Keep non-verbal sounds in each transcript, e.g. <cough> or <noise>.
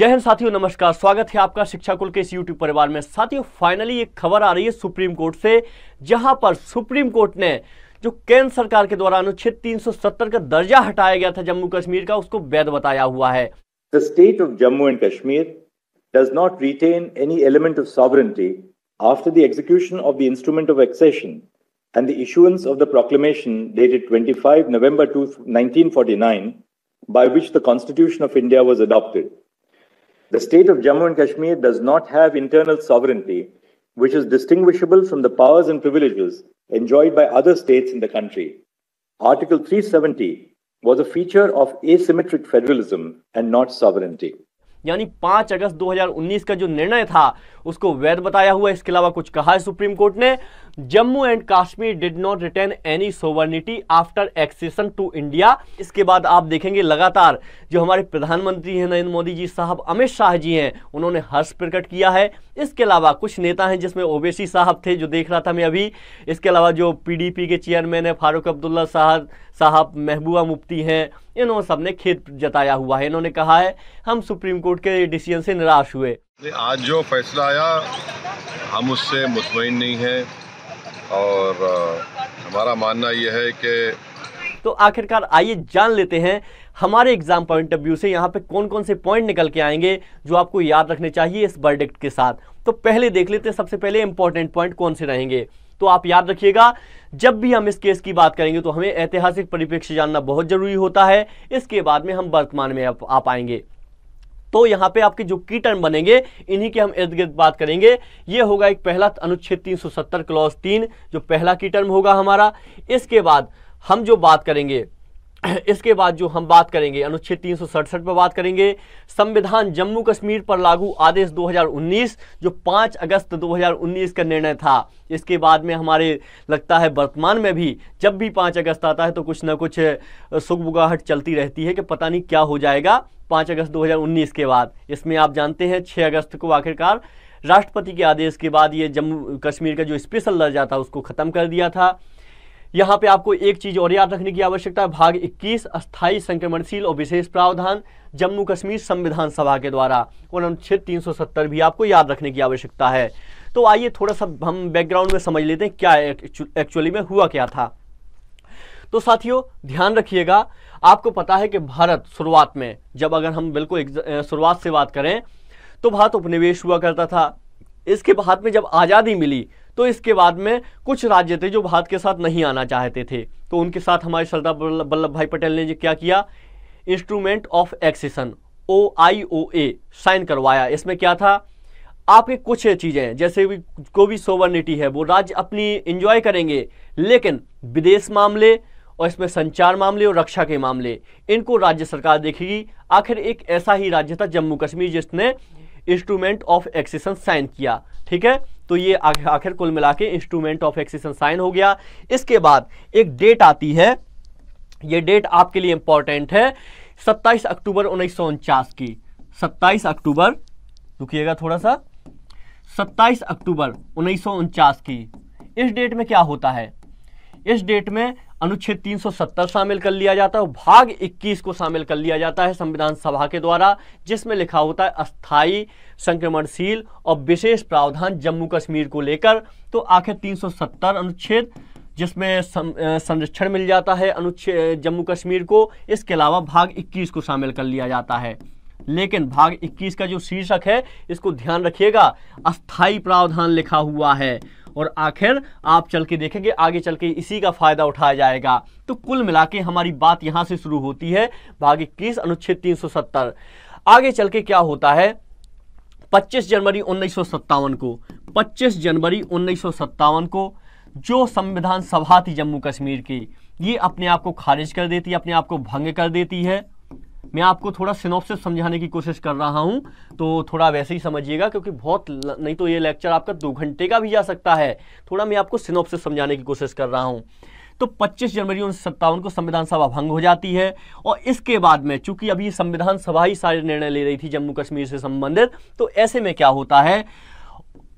जय हिंद साथियों नमस्कार स्वागत है आपका शिक्षा कुल के इस यूट्यूब परिवार में साथियों फाइनली एक खबर आ रही है सुप्रीम कोर्ट से जहां पर सुप्रीम कोर्ट ने जो केंद्र सरकार के द्वारा अनुच्छेद 370 का दर्जा हटाया गया था जम्मू कश्मीर का उसको वैध बताया हुआ है the state of Jammu and Kashmir does not retain any element of sovereignty after the execution of the instrument of accession and the issuance of the proclamation dated 25 November 1949, by which the constitution of India was adopted The state of Jammu and Kashmir does not have internal sovereignty, which is distinguishable from the powers and privileges enjoyed by other states in the country. Article 370 was a feature of asymmetric federalism and not sovereignty. यानी 5 अगस्त 2019 का जो निर्णय था उसको वैध बताया हुआ इसके अलावा कुछ कहा है सुप्रीम कोर्ट ने Jammu and Kashmir did not return any sovereignty after accession to India इसके बाद आप देखेंगे लगातार जो हमारे प्रधानमंत्री हैं नरेंद्र मोदी जी साहब अमित शाह जी हैं उन्होंने हर्ष प्रकट किया है इसके अलावा कुछ नेता हैं जिसमें ओवैसी साहब थे जो देख रहा था मैं अभी इसके अलावा जो पीडीपी के चेयरमैन है फारूक अब्दुल्ला साहब साहब महबूबा मुफ्ती हैं इन्होंने सबने खेत जताया हुआ है इन्होंने कहा है हम सुप्रीम कोर्ट के डिसीजन से निराश हुए आज जो फैसला आया हम उससे मुतमिन नहीं हैं और हमारा मानना यह है कि तो आखिरकार आइए जान लेते हैं हमारे एग्जाम पॉइंट ऑफ व्यू से यहाँ पे कौन कौन से पॉइंट निकल के आएंगे जो आपको याद रखने चाहिए इस बर्डिक्ट के साथ तो पहले देख लेते हैं सबसे पहले इंपॉर्टेंट पॉइंट कौन से रहेंगे तो आप याद रखिएगा जब भी हम इस केस की बात करेंगे तो हमें ऐतिहासिक परिप्रेक्ष्य जानना बहुत जरूरी होता है इसके बाद में हम वर्तमान में आप पाएंगे तो यहाँ पे आपके जो की टर्म बनेंगे इन्हीं के हम इर्द गिर्द बात करेंगे ये होगा एक पहला अनुच्छेद 370 क्लॉज तीन जो पहला की टर्म होगा हमारा इसके बाद हम जो बात करेंगे <clears throat> इसके बाद जो हम बात करेंगे अनुच्छेद तीन पर बात करेंगे संविधान जम्मू कश्मीर पर लागू आदेश 2019 जो 5 अगस्त 2019 का निर्णय था इसके बाद में हमारे लगता है वर्तमान में भी जब भी 5 अगस्त आता है तो कुछ ना कुछ सुगबुगाहट चलती रहती है कि पता नहीं क्या हो जाएगा 5 अगस्त 2019 के बाद इसमें आप जानते हैं छः अगस्त को आखिरकार राष्ट्रपति के आदेश के बाद ये जम्मू कश्मीर का जो स्पेशल दर्जा था उसको ख़त्म कर दिया था यहाँ पे आपको एक चीज और याद रखने की आवश्यकता है भाग 21 अस्थायी संक्रमणशील और विशेष प्रावधान जम्मू कश्मीर संविधान सभा के द्वारा और अनुच्छेद 370 भी आपको याद रखने की आवश्यकता है तो आइए थोड़ा सा हम बैकग्राउंड में समझ लेते हैं क्या एक्चुअली में हुआ क्या था तो साथियों ध्यान रखिएगा आपको पता है कि भारत शुरुआत में जब अगर हम बिल्कुल शुरुआत से बात करें तो भारत उपनिवेश हुआ करता था इसके बाद में जब आज़ादी मिली तो इसके बाद में कुछ राज्य थे जो भारत के साथ नहीं आना चाहते थे तो उनके साथ हमारे सरदार वल्लभ भाई पटेल ने क्या किया instrument of accession O I O A sign करवाया इसमें क्या था आपके कुछ चीज़ें हैं जैसे भी को भी सोवर्निटी है वो राज्य अपनी इंजॉय करेंगे लेकिन विदेश मामले और इसमें संचार मामले और रक्षा के मामले इनको राज्य सरकार देखेगी आखिर एक ऐसा ही राज्य था जम्मू कश्मीर जिसने इंस्ट्रूमेंट ऑफ एक्सेशन साइन किया ठीक है तो ये आखिर कुल मिला के इंस्ट्रूमेंट ऑफ एक्सेशन साइन हो गया इसके बाद एक डेट आती है ये डेट आपके लिए इंपॉर्टेंट है 27 अक्टूबर उन्नीस की 27 अक्टूबर रुकिएगा थोड़ा सा 27 अक्टूबर उन्नीस की इस डेट में क्या होता है इस डेट में अनुच्छेद 370 शामिल कर लिया जाता है और भाग 21 को शामिल कर लिया जाता है संविधान सभा के द्वारा जिसमें लिखा होता है अस्थाई संक्रमणशील और विशेष प्रावधान जम्मू कश्मीर को लेकर तो आखिर 370 अनुच्छेद जिसमें संरक्षण मिल जाता है अनुच्छेद जम्मू कश्मीर को इसके अलावा भाग इक्कीस को शामिल कर लिया जाता है लेकिन भाग 21 का जो शीर्षक है इसको ध्यान रखिएगा अस्थाई प्रावधान लिखा हुआ है और आखिर आप चल के देखेंगे आगे चल के इसी का फायदा उठाया जाएगा तो कुल मिला के हमारी बात यहां से शुरू होती है भाग इक्कीस अनुच्छेद सत्तर आगे चल के क्या होता है 25 जनवरी उन्नीस को 25 जनवरी उन्नीस को जो संविधान सभा थी जम्मू कश्मीर की ये अपने आप को खारिज कर देती है अपने आप को भंग कर देती है मैं आपको थोड़ा सिनोप्सिस समझाने की कोशिश कर रहा हूँ तो थोड़ा वैसे ही समझिएगा क्योंकि बहुत नहीं तो ये लेक्चर आपका दो घंटे का भी जा सकता है थोड़ा मैं आपको सिनोप्सिस समझाने की कोशिश कर रहा हूँ तो 25 जनवरी उन्नीस सत्तावन को संविधान सभा भंग हो जाती है और इसके बाद में चूंकि अभी संविधान सभा ही सारे निर्णय ले रही थी जम्मू कश्मीर से संबंधित तो ऐसे में क्या होता है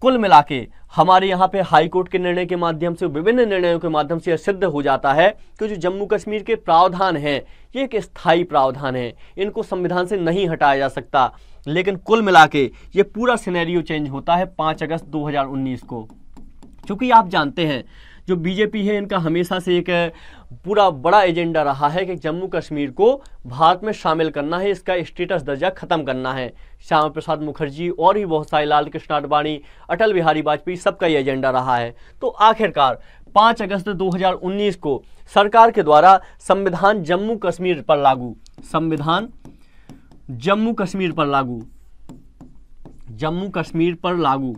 कुल मिला के हमारे यहाँ पे हाई कोर्ट के निर्णय के माध्यम से विभिन्न निर्णयों के माध्यम से यह सिद्ध हो जाता है कि जो जम्मू कश्मीर के प्रावधान हैं ये एक स्थायी प्रावधान है इनको संविधान से नहीं हटाया जा सकता लेकिन कुल मिला के ये पूरा सिनेरियो चेंज होता है पाँच अगस्त 2019 को चूंकि आप जानते हैं जो बीजेपी है इनका हमेशा से एक पूरा बड़ा एजेंडा रहा है कि जम्मू कश्मीर को भारत में शामिल करना है इसका स्टेटस दर्जा खत्म करना है श्यामा प्रसाद मुखर्जी और भी बहुत सारे लाल कृष्ण आडवाणी अटल बिहारी वाजपेयी सबका ये एजेंडा रहा है तो आखिरकार 5 अगस्त 2019 को सरकार के द्वारा संविधान जम्मू कश्मीर पर लागू संविधान जम्मू कश्मीर पर लागू जम्मू कश्मीर पर लागू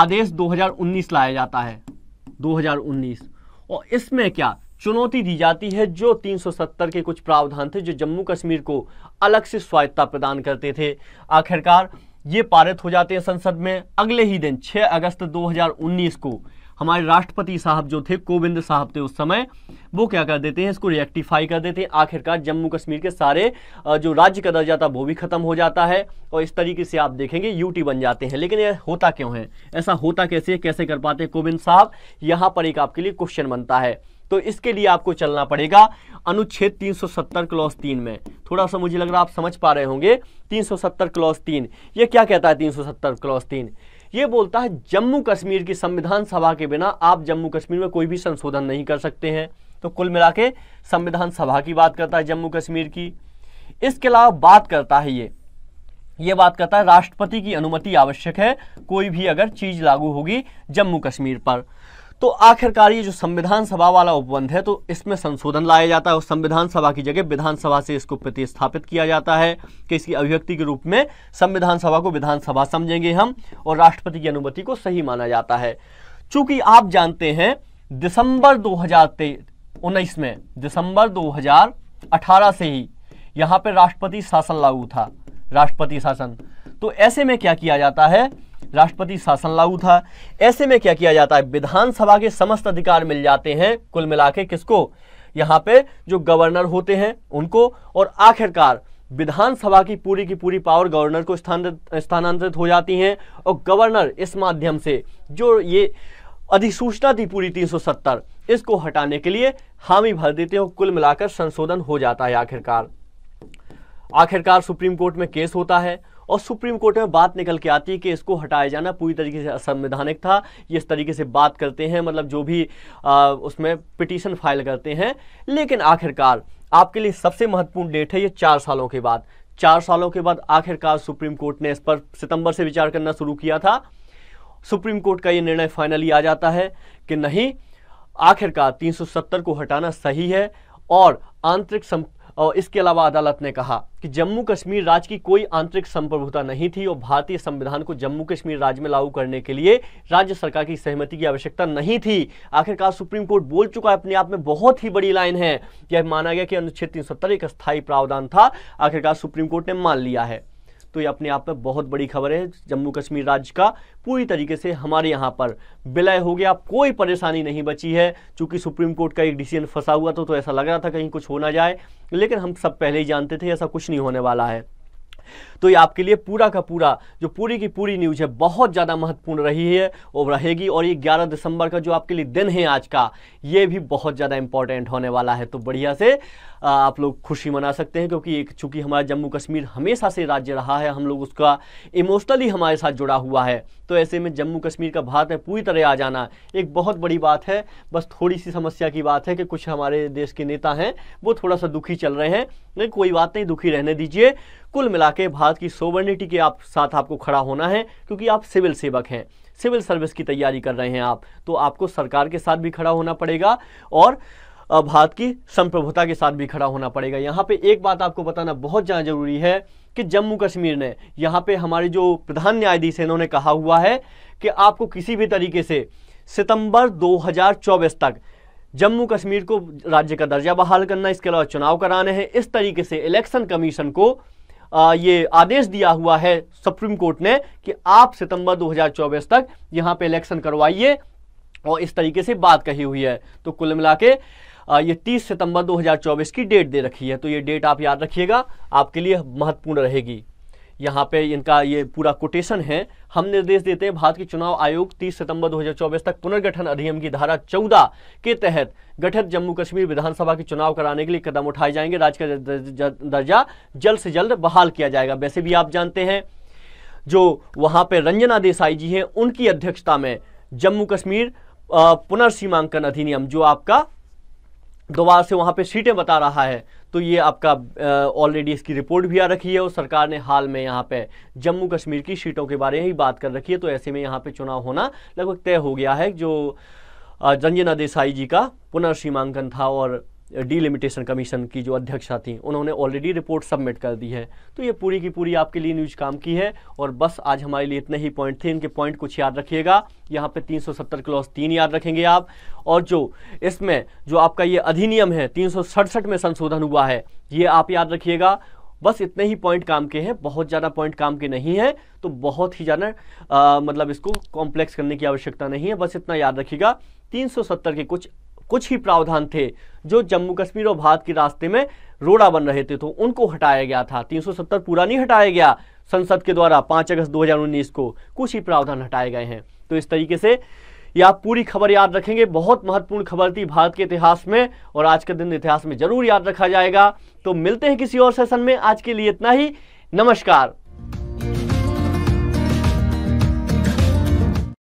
आदेश 2019 लाया जाता है 2019 और इसमें क्या चुनौती दी जाती है जो 370 के कुछ प्रावधान थे जो जम्मू कश्मीर को अलग से स्वायत्ता प्रदान करते थे आखिरकार ये पारित हो जाते हैं संसद में अगले ही दिन 6 अगस्त 2019 को हमारे राष्ट्रपति साहब जो थे कोविंद साहब थे उस समय वो क्या कर देते हैं इसको रिएक्टिफाई कर देते हैं आखिरकार जम्मू कश्मीर के सारे जो राज्य का दर्जा था वो भी खत्म हो जाता है और इस तरीके से आप देखेंगे यूटी बन जाते हैं लेकिन ये होता क्यों है ऐसा होता कैसे कैसे कर पाते हैं कोविंद साहब यहाँ पर एक आपके लिए क्वेश्चन बनता है तो इसके लिए आपको चलना पड़ेगा अनुच्छेद 370 क्लॉस तीन में थोड़ा सा मुझे लग रहा आप समझ पा रहे होंगे 370 क्लॉस तीन ये क्या कहता है 370 क्लॉस तीन ये बोलता है जम्मू कश्मीर की संविधान सभा के बिना आप जम्मू कश्मीर में कोई भी संशोधन नहीं कर सकते हैं तो कुल मिला के संविधान सभा की बात करता है जम्मू कश्मीर की इसके अलावा बात करता है ये ये बात करता है राष्ट्रपति की अनुमति आवश्यक है कोई भी अगर चीज लागू होगी जम्मू कश्मीर पर तो आखिरकार ये जो संविधान सभा वाला उपबंध है तो इसमें संशोधन लाया जाता है और संविधान सभा की जगह विधानसभा से इसको प्रतिस्थापित किया जाता है कि इसकी अभिव्यक्ति के रूप में संविधान सभा को विधानसभा समझेंगे हम और राष्ट्रपति की अनुमति को सही माना जाता है चूंकि आप जानते हैं दिसंबर दो हजार में दिसंबर दो से ही यहां पर राष्ट्रपति शासन लागू था राष्ट्रपति शासन तो ऐसे में क्या किया जाता है राष्ट्रपति शासन लागू था ऐसे में क्या किया जाता है विधानसभा के समस्त अधिकार मिल जाते हैं कुल मिला के किसको यहाँ पे जो गवर्नर होते हैं उनको और आखिरकार विधानसभा की पूरी की पूरी पावर गवर्नर को स्थानांतरित हो जाती हैं और गवर्नर इस माध्यम से जो ये अधिसूचना थी पूरी 370 इसको हटाने के लिए हामी भर देते हैं कुल मिलाकर संशोधन हो जाता है आखिरकार आखिरकार सुप्रीम कोर्ट में केस होता है और सुप्रीम कोर्ट में बात निकल के आती है कि इसको हटाया जाना पूरी तरीके से असंवैधानिक था ये इस तरीके से बात करते हैं मतलब जो भी आ, उसमें पिटीशन फाइल करते हैं लेकिन आखिरकार आपके लिए सबसे महत्वपूर्ण डेट है ये चार सालों के बाद चार सालों के बाद आखिरकार सुप्रीम कोर्ट ने इस पर सितंबर से विचार करना शुरू किया था सुप्रीम कोर्ट का ये निर्णय फाइनली आ जाता है कि नहीं आखिरकार 370 को हटाना सही है और आंतरिक और इसके अलावा अदालत ने कहा कि जम्मू कश्मीर राज्य की कोई आंतरिक संप्रभुता नहीं थी और भारतीय संविधान को जम्मू कश्मीर राज्य में लागू करने के लिए राज्य सरकार की सहमति की आवश्यकता नहीं थी आखिरकार सुप्रीम कोर्ट बोल चुका है अपने आप में बहुत ही बड़ी लाइन है यह माना गया कि अनुच्छेद तीन एक स्थायी प्रावधान था आखिरकार सुप्रीम कोर्ट ने मान लिया है तो ये अपने आप में बहुत बड़ी खबर है जम्मू कश्मीर राज्य का पूरी तरीके से हमारे यहाँ पर विलय हो गया कोई परेशानी नहीं बची है चूंकि सुप्रीम कोर्ट का एक डिसीजन फंसा हुआ था तो ऐसा लग रहा था कहीं कुछ होना जाए लेकिन हम सब पहले ही जानते थे ऐसा कुछ नहीं होने वाला है तो ये आपके लिए पूरा का पूरा जो पूरी की पूरी न्यूज है बहुत ज़्यादा महत्वपूर्ण रही है और रहेगी और ये ग्यारह दिसंबर का जो आपके लिए दिन है आज का ये भी बहुत ज़्यादा इंपॉर्टेंट होने वाला है तो बढ़िया से आप लोग खुशी मना सकते हैं क्योंकि एक चूंकि हमारा जम्मू कश्मीर हमेशा से राज्य रहा है हम लोग उसका इमोशनली हमारे साथ जुड़ा हुआ है तो ऐसे में जम्मू कश्मीर का भारत में पूरी तरह आ जाना एक बहुत बड़ी बात है बस थोड़ी सी समस्या की बात है कि कुछ हमारे देश के नेता हैं वो थोड़ा सा दुखी चल रहे हैं नहीं कोई बात नहीं दुखी रहने दीजिए कुल मिला भारत की सोवर्निटी के आप साथ आपको खड़ा होना है क्योंकि आप सिविल सेवक हैं सिविल सर्विस की तैयारी कर रहे हैं आप तो आपको सरकार के साथ भी खड़ा होना पड़ेगा और भारत की संप्रभुता के साथ भी खड़ा होना पड़ेगा यहाँ पे एक बात आपको बताना बहुत ज़्यादा जरूरी है कि जम्मू कश्मीर ने यहाँ पे हमारे जो प्रधान न्यायाधीश हैं इन्होंने कहा हुआ है कि आपको किसी भी तरीके से सितंबर 2024 तक जम्मू कश्मीर को राज्य का दर्जा बहाल करना इसके अलावा चुनाव कराने हैं इस तरीके से इलेक्शन कमीशन को आ, ये आदेश दिया हुआ है सुप्रीम कोर्ट ने कि आप सितंबर 2024 तक यहाँ पे इलेक्शन करवाइए और इस तरीके से बात कही हुई है तो कुल मिला के ये 30 सितंबर 2024 की डेट दे रखी है तो ये डेट आप याद रखिएगा आपके लिए महत्वपूर्ण रहेगी यहाँ पे इनका ये पूरा कोटेशन है हम निर्देश देते हैं भारत के चुनाव आयोग 30 सितंबर 2024 तक पुनर्गठन अधिनियम की धारा 14 के तहत गठित जम्मू कश्मीर विधानसभा के चुनाव कराने के लिए कदम उठाए जाएंगे राज्य का दर्जा जल्द से जल्द बहाल किया जाएगा वैसे भी आप जानते हैं जो वहाँ पर रंजना देसाई जी हैं उनकी अध्यक्षता में जम्मू कश्मीर पुनर्सीमांकन अधिनियम जो आपका दोबारा से वहां पे सीटें बता रहा है तो ये आपका ऑलरेडी इसकी रिपोर्ट भी आ रखी है और सरकार ने हाल में यहाँ पे जम्मू कश्मीर की सीटों के बारे में ही बात कर रखी है तो ऐसे में यहाँ पे चुनाव होना लगभग तय हो गया है जो रंजना देसाई जी का पुनर्सीमांकन था और डीलिमिटेशन कमीशन की जो अध्यक्षा थी उन्होंने ऑलरेडी रिपोर्ट सबमिट कर दी है तो ये पूरी की पूरी आपके लिए न्यूज काम की है और बस आज हमारे लिए इतने ही पॉइंट थे इनके पॉइंट कुछ याद रखिएगा यहाँ पे 370 क्लॉज तीन याद रखेंगे आप और जो इसमें जो आपका ये अधिनियम है तीन में संशोधन हुआ है ये आप याद रखिएगा बस इतने ही पॉइंट काम के हैं बहुत ज़्यादा पॉइंट काम के नहीं हैं तो बहुत ही ज़्यादा मतलब इसको कॉम्प्लेक्स करने की आवश्यकता नहीं है बस इतना याद रखिएगा 370 के कुछ कुछ ही प्रावधान थे जो जम्मू कश्मीर और भारत के रास्ते में रोड़ा बन रहे थे तो उनको हटाया गया था 370 पूरा नहीं हटाया गया संसद के द्वारा 5 अगस्त 2019 को कुछ ही प्रावधान हटाए गए हैं तो इस तरीके से ये आप पूरी खबर याद रखेंगे बहुत महत्वपूर्ण खबर थी भारत के इतिहास में और आज के दिन इतिहास में जरूर याद रखा जाएगा तो मिलते हैं किसी और सेशन में आज के लिए इतना ही नमस्कार